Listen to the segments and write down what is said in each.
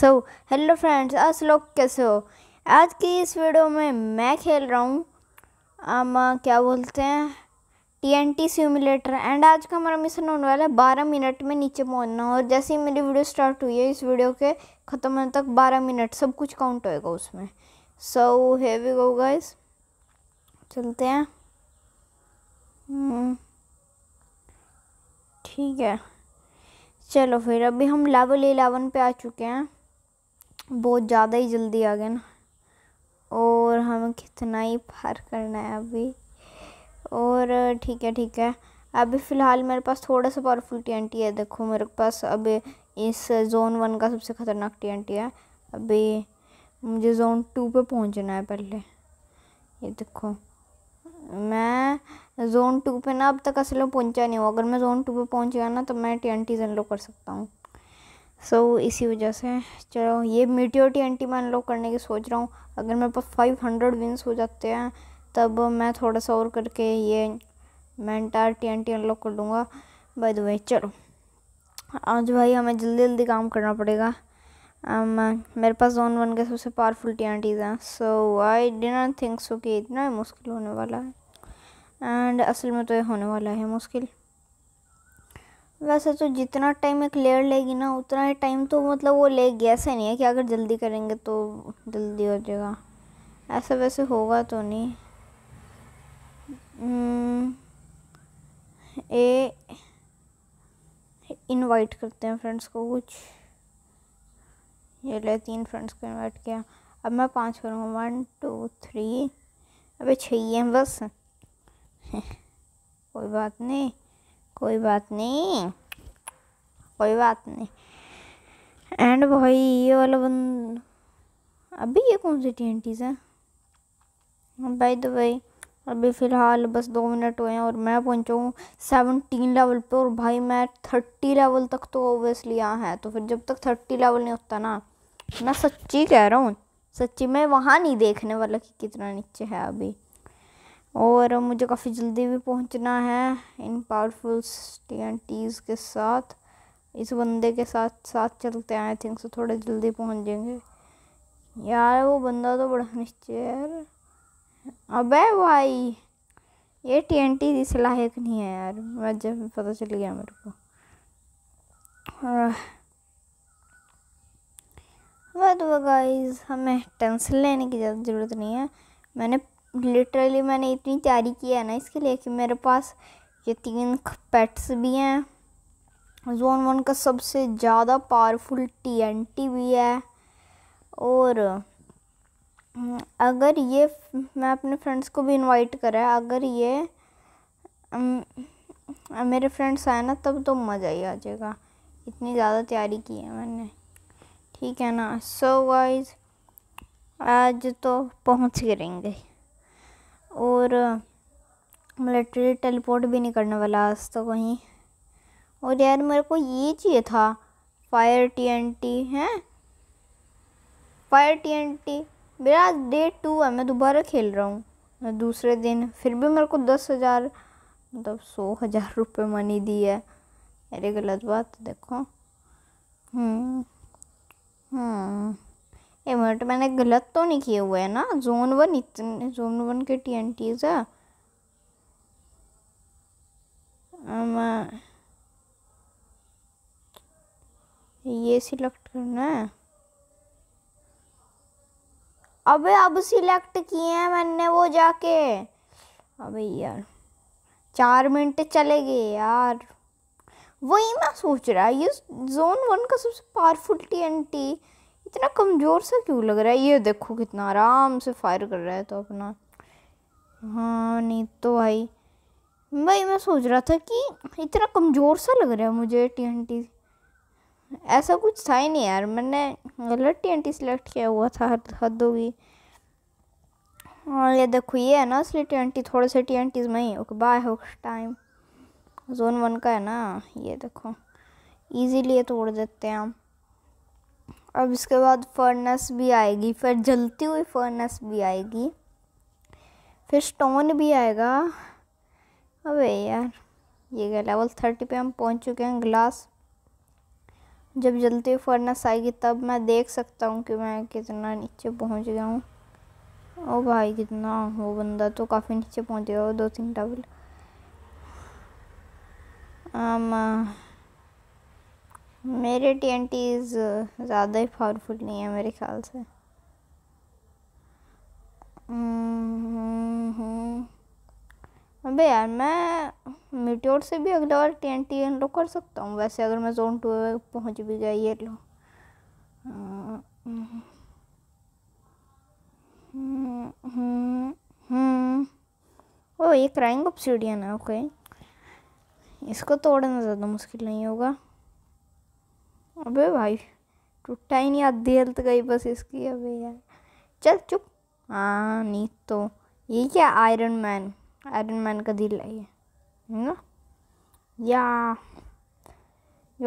So hello friends आज लोग कैसे हो आज की इस वीडियो में मैं खेल रहा हूँ हम क्या बोलते हैं T N T simulator and आज का हमारा मिशन होने वाला है बारह मिनट में नीचे पहुँचना और जैसे ही मेरी वीडियो स्टार्ट हुई है इस वीडियो के ख़त्म होने तक बारह मिनट सब कुछ काउंट होएगा उसमें सो हैवी गो गाइस चलते हैं हम्म। ठीक है चलो फिर अभी हम लेवल इलेवन पे आ चुके हैं बहुत ज़्यादा ही जल्दी आ गया ना और हमें कितना ही पार करना है अभी और ठीक है ठीक है अभी फ़िलहाल मेरे पास थोड़ा सा पावरफुल टी एन टी है देखो मेरे पास अभी इस जोन वन का सबसे ख़तरनाक टी एन टी है अभी मुझे जोन टू पे पहुंचना है पहले ये देखो मैं जोन टू पे ना अब तक असल में पहुंचा नहीं हूँ अगर मैं जोन टू पे पहुंच गया ना तो मैं टी एन टी अनलॉक कर सकता हूँ सो so, इसी वजह से चलो ये मीटियोटी एंटी मैं अनलॉक करने की सोच रहा हूँ अगर मेरे पास फाइव हंड्रेड विन्स हो जाते हैं तब मैं थोड़ा सा और करके ये मैंटार टी एन अनलॉक कर लूँगा बाय द वे चलो आज भाई हमें जल्दी जल्दी काम करना पड़ेगा um, मेरे पास जोन वन के सबसे पावरफुल टी एन टीज़ हैं सो आई नॉट थिंक सो कि इतना मुश्किल होने वाला है एंड असल में तो ये होने वाला है मुश्किल वैसे तो जितना टाइम एक लेयर लेगी ना उतना ही टाइम तो मतलब वो लेगी ऐसा नहीं है कि अगर जल्दी करेंगे तो जल्दी हो जाएगा ऐसा वैसे होगा तो नहीं हम्म, ए इनवाइट करते हैं फ्रेंड्स को कुछ ये ले तीन फ्रेंड्स को इनवाइट किया अब मैं पांच करूँगा वन टू थ्री अबे छः हैं बस कोई बात नहीं कोई बात नहीं कोई बात नहीं एंड भाई ये वाला बंद अभी ये कौन सी टी एन टीज है भाई तो भाई अभी फ़िलहाल बस दो मिनट हुए हैं और मैं पहुंचा हूँ सेवनटीन लेवल पे और भाई मैं थर्टी लेवल तक तो ओबियसली यहाँ है तो फिर जब तक थर्टी लेवल नहीं होता ना मैं सच्ची कह रहा हूँ सच्ची मैं वहाँ नहीं देखने वाला कि कितना नीचे है अभी और मुझे काफ़ी जल्दी भी पहुंचना है इन पावरफुल टी टीज़ के साथ इस बंदे के साथ साथ चलते हैं आई थिंक सो थोड़ा जल्दी पहुंच जाएंगे यार वो बंदा तो बड़ा निश्चय यार अबे भाई ये टी एन टी इस लायक नहीं है यार मैं जब पता चल गया मेरे को बट गाइज हमें टेंशन लेने की ज़्यादा ज़रूरत नहीं है मैंने लिटरली मैंने इतनी तैयारी की है ना इसके लिए कि मेरे पास ये तीन पेट्स भी हैं जोन वन का सबसे ज़्यादा पावरफुल टीएनटी भी है और हम्म, अगर ये मैं अपने फ्रेंड्स को भी इनवाइट करा अगर ये मेरे फ्रेंड्स आए ना तब तो मज़ा ही आ जाएगा इतनी ज़्यादा तैयारी की है मैंने ठीक है ना सो so वाइज आज तो पहुँच रहेंगे और मिलिट्री टेलीपोर्ट भी नहीं करने वाला आज तो वहीं और यार मेरे को ये चाहिए था फायर टी एन टी है फायर टी एन टी मेरा डे टू है मैं दोबारा खेल रहा हूँ मैं दूसरे दिन फिर भी मेरे को दस हज़ार मतलब सौ हज़ार रुपये मनी दी है मेरी गलत बात देखो हम्म हम्म एक मिनट तो मैंने गलत तो नहीं किए हुए है ना जोन वन इतने जोन वन के टी एन टीज है ये सिलेक्ट करना है अबे अब सिलेक्ट किए हैं मैंने वो जाके अबे यार चार मिनट चले गए यार वही मैं सोच रहा ये जोन वन का सबसे पावरफुल टी एन टी इतना कमज़ोर सा क्यों लग रहा है ये देखो कितना आराम से फायर कर रहा है तो अपना हाँ नहीं तो भाई भाई मैं सोच रहा था कि इतना कमज़ोर सा लग रहा है मुझे टी ऐसा कुछ था ही नहीं यार मैंने गलत टी सिलेक्ट किया हुआ था हद हद होगी हाँ, ये देखो ये है ना असली टी थोड़े से टी में ही ओके बाय हो टाइम जोन वन का है ना ये देखो इजीली तोड़ देते हैं हम अब इसके बाद फर्नेस भी आएगी फिर जलती हुई फर्नेस भी आएगी फिर स्टोन भी आएगा अबे यार ये गया लेवल थर्टी पे हम पहुंच चुके हैं ग्लास जब जलती हुई फर्नेस आएगी तब मैं देख सकता हूँ कि मैं कितना नीचे पहुंच गया हूँ ओ भाई कितना वो बंदा तो काफ़ी नीचे पहुँच गया वो दो तीन टबल मेरे टी एन टीज़ ज़्यादा ही पावरफुल नहीं है मेरे ख्याल से हम्म, अबे यार मैं मीटोर से भी अगले बार टी एन टी कर सकता हूँ वैसे अगर मैं जोन टू पहुँच भी गया ये लो ओ ये क्राइंग ऑप्सीडियन है ओके इसको तोड़ना ज़्यादा मुश्किल नहीं होगा अबे भाई टूटा ही नहीं आधी हेल्थ गई बस इसकी अबे यार चल चुप हाँ नहीं तो ये क्या आयरन मैन आयरन मैन का दिल है ये ना या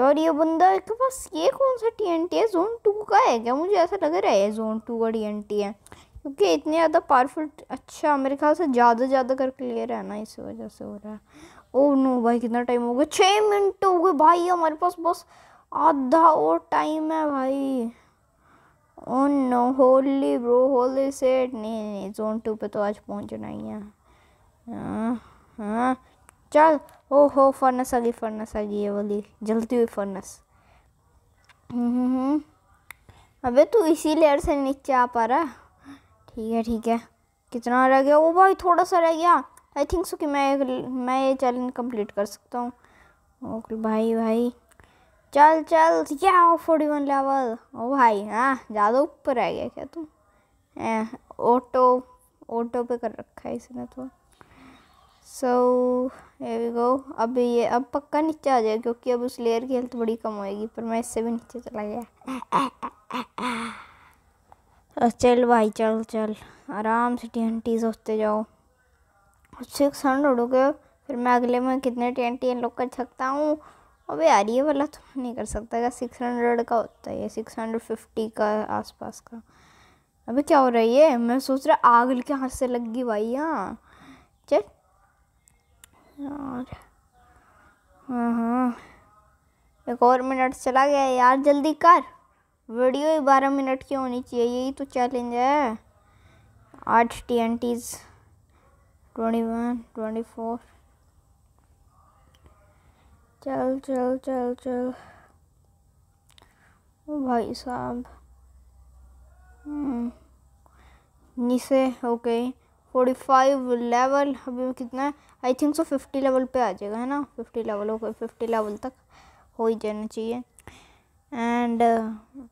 और ये बंदा एक पास ये कौन सा टी है जोन टू का है क्या मुझे ऐसा लग रहा है जोन टू का टी एन टी है क्योंकि इतने ज़्यादा पावरफुल अच्छा मेरे ख्याल से ज़्यादा ज़्यादा करके ले रहा है ना इस वजह से हो रहा है ओ oh नो भाई कितना टाइम हो गया छः मिनट हो गए भाई हमारे पास बस आधा और टाइम है भाई no holy bro holy set नहीं नहीं जोन टू पे तो आज पहुंचना ही है हाँ, हाँ। चल ओ हो फर्नस आ गई फर्नस आ गई ये वाली जलती हुई फर्नस हम्म, हम्म, हम्म। अबे तू इसी लेयर से नीचे आ पा रहा ठीक है ठीक है कितना रह गया वो भाई थोड़ा सा रह गया आई थिंक सो कि मैं मैं ये चैलेंज कंप्लीट कर सकता हूँ ओके भाई भाई चल चल क्या फोर्टी वन लेवल ओ भाई हाँ ज़्यादा ऊपर आ गया क्या तुम ऑटो ऑटो पे कर रखा है इसने तो सो वी गो अब ये अब पक्का नीचे आ जाएगा क्योंकि अब उस लेयर की हेल्थ बड़ी कम होएगी पर मैं इससे भी नीचे चला गया चल भाई चल चल आराम से टी एन टी सोचते जाओ सिक्स हंड्रेड हो गए फिर मैं अगले में कितने टी एन टी लोग कर सकता हूँ अबे यार ये वाला तो नहीं कर सकता क्या सिक्स हंड्रेड का होता है ये सिक्स हंड्रेड फिफ्टी का आसपास का अबे क्या हो रहा है ये मैं सोच रहा आग के हाथ से लग गई भाई यहाँ चल यार हाँ हाँ एक और मिनट चला गया यार जल्दी कर वीडियो ही बारह मिनट की होनी चाहिए यही तो चैलेंज है आठ T N Ts twenty one twenty four चल चल चल चल ओ भाई साहब नीचे हम्म, ओके फोर्टी फाइव लेवल अभी कितना है I think so fifty level पे आ जाएगा है ना fifty level okay fifty level तक हो ही जाना चाहिए एंड uh,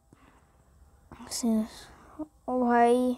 ओ भाई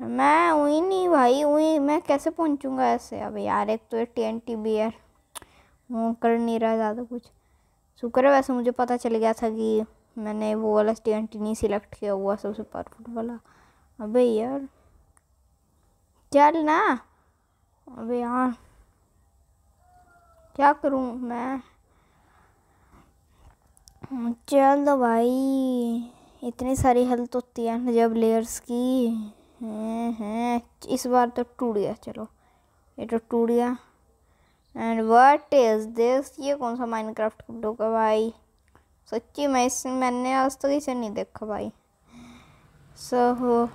मैं वही नहीं भाई वही मैं कैसे पहुंचूंगा ऐसे अब यार एक तो ये टी एन टी भी यार वो कर नहीं रहा ज़्यादा कुछ शुक्र है वैसे मुझे पता चल गया था कि मैंने वो वाला टी एन टी नहीं सिलेक्ट किया हुआ सबसे परफेक्ट वाला अबे यार चल ना अबे यार क्या करूँ मैं चल तो भाई इतनी सारी हेल्थ होती है जब लेयर्स की हैं हम्म, हैं इस बार तो टूट गया चलो ये तो टूट गया एंड वट इज़ दिस ये कौन सा माइंड क्राफ्ट होगा भाई सच्ची मैं इस मैंने आज तक इसे नहीं देखा भाई सो so,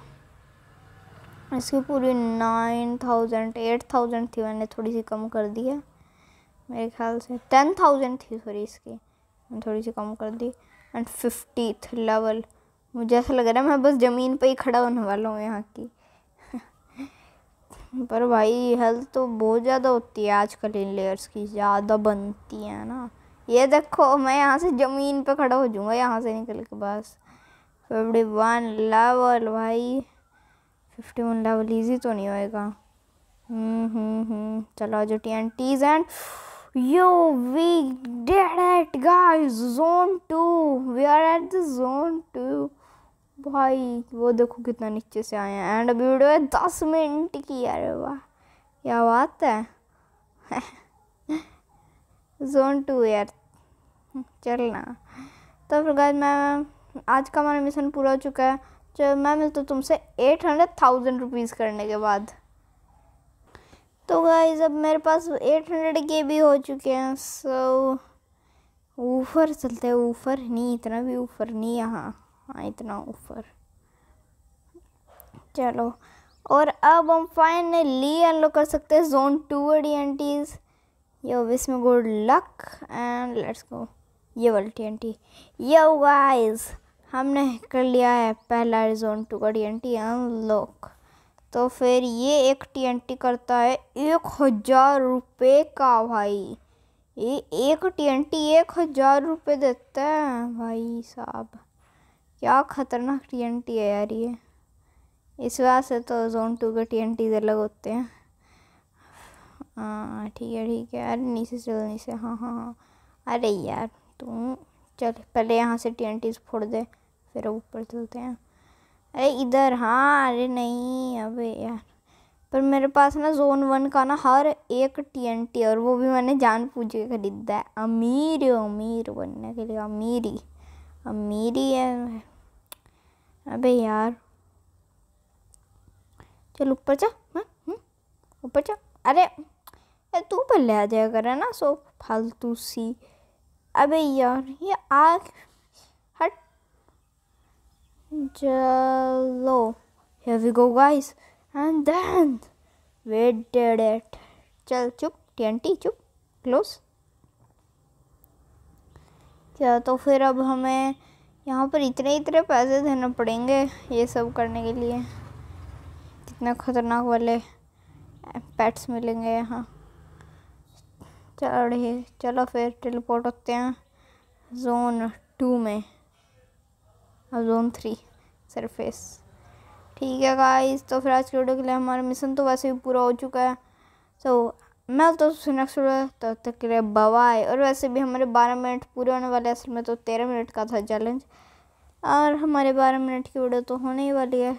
इसकी पूरी नाइन थाउजेंड एट थाउजेंड थी मैंने थोड़ी सी कम कर दी है मेरे ख्याल से टेन थाउजेंड थी सॉरी इसकी थोड़ी सी कम कर दी एंड फिफ्टी लेवल मुझे ऐसा लग रहा है मैं बस ज़मीन पे ही खड़ा होने वाला हूँ यहाँ की पर भाई हेल्थ तो बहुत ज़्यादा होती है आजकल इन लेयर्स की ज़्यादा बनती है ना ये देखो मैं यहाँ से ज़मीन पे खड़ा हो जाऊँगा यहाँ से निकल के बस फिफ्टी वन लेवल भाई फिफ्टी वन लेवल ईजी तो नहीं होएगा हम्म, हम्म, हम्म। चलो जो T N Ts and yo we dead at guys zone two we are at the zone two भाई वो देखो कितना नीचे से आए हैं एंड वीडियो है दस मिनट की अरे वाह क्या बात है जोन टू यार चलना तो फिर गाइस मैं आज का हमारा मिशन पूरा हो चुका है जो मैं मिलता हूँ तुमसे एट हंड्रेड थाउजेंड रुपीज़ करने के बाद तो गाइज अब मेरे पास एट हंड्रेड के भी हो चुके हैं सो ऊपर चलते हैं ऊपर नहीं इतना भी ऊपर नहीं यहाँ हाँ इतना ऊपर चलो और अब हम फाइनली अनलॉक कर सकते हैं zone two D N Ts yo wish me good luck and let's go ये वाली T N T yo wise हमने कर लिया है पहला जोन टू का डी एन टी अनलॉक तो फिर ये एक टी एन टी करता है एक हज़ार रुपये का भाई ये एक टी एन टी एक हज़ार रुपये देता है भाई साहब क्या ख़तरनाक टी एन टी है यार ये इस वजह से तो जोन टू के टी एन टीज अलग होते हैं हाँ ठीक है ठीक है अरे नीचे चल नीचे हाँ हाँ हाँ अरे यार तू चल पहले यहाँ से टी एन टीज फोड़ दे फिर ऊपर चलते हैं अरे इधर हाँ अरे नहीं अबे यार पर मेरे पास ना जोन वन का ना हर एक टी एन टी और वो भी मैंने जान पूछ के ख़रीदा है अमीर अमीर बनने के लिए अमीरी अमीरी है अबे यार चल ऊपर जा हाँ, हम्म, ऊपर जा अरे यार तू पर ले आ जाया कर ना सो फालतू सी अबे यार ये आग हट चलो here we go guys and then we did it चल चुप TNT चुप क्लोज क्या तो फिर अब हमें यहाँ पर इतने इतने पैसे देने पड़ेंगे ये सब करने के लिए कितने ख़तरनाक वाले पेट्स मिलेंगे यहाँ चलो चलो फिर टेलीपोर्ट होते हैं जोन टू में और जोन थ्री सरफेस ठीक है गाइस तो फिर आज के वीडियो के लिए हमारा मिशन तो वैसे भी पूरा हो चुका है सो so, मैं तो नेक्स्ट तब तक के लिए बवाए और वैसे भी हमारे बारह मिनट पूरे होने वाले असल में तो तेरह मिनट का था चैलेंज और हमारे बारह मिनट की वीडियो तो होने ही वाली है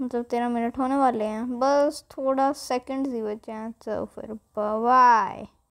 मतलब तेरह मिनट होने वाले हैं बस थोड़ा सेकेंड ही बचे हैं तो फिर बवाए